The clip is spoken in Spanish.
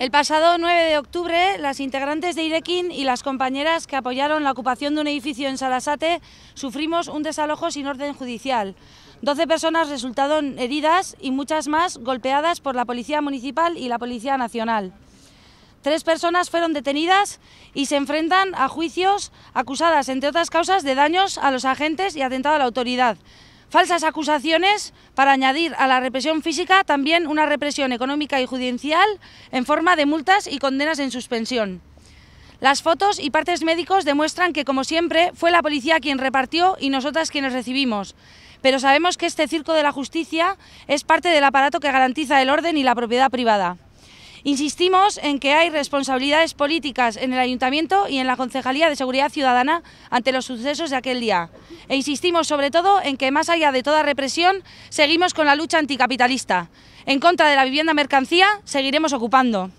El pasado 9 de octubre, las integrantes de Irekin y las compañeras que apoyaron la ocupación de un edificio en Salasate sufrimos un desalojo sin orden judicial. 12 personas resultaron heridas y muchas más golpeadas por la Policía Municipal y la Policía Nacional. Tres personas fueron detenidas y se enfrentan a juicios acusadas, entre otras causas, de daños a los agentes y atentado a la autoridad. Falsas acusaciones para añadir a la represión física también una represión económica y judicial en forma de multas y condenas en suspensión. Las fotos y partes médicos demuestran que, como siempre, fue la policía quien repartió y nosotras quienes recibimos. Pero sabemos que este circo de la justicia es parte del aparato que garantiza el orden y la propiedad privada. Insistimos en que hay responsabilidades políticas en el Ayuntamiento y en la Concejalía de Seguridad Ciudadana ante los sucesos de aquel día. E insistimos sobre todo en que más allá de toda represión, seguimos con la lucha anticapitalista. En contra de la vivienda mercancía, seguiremos ocupando.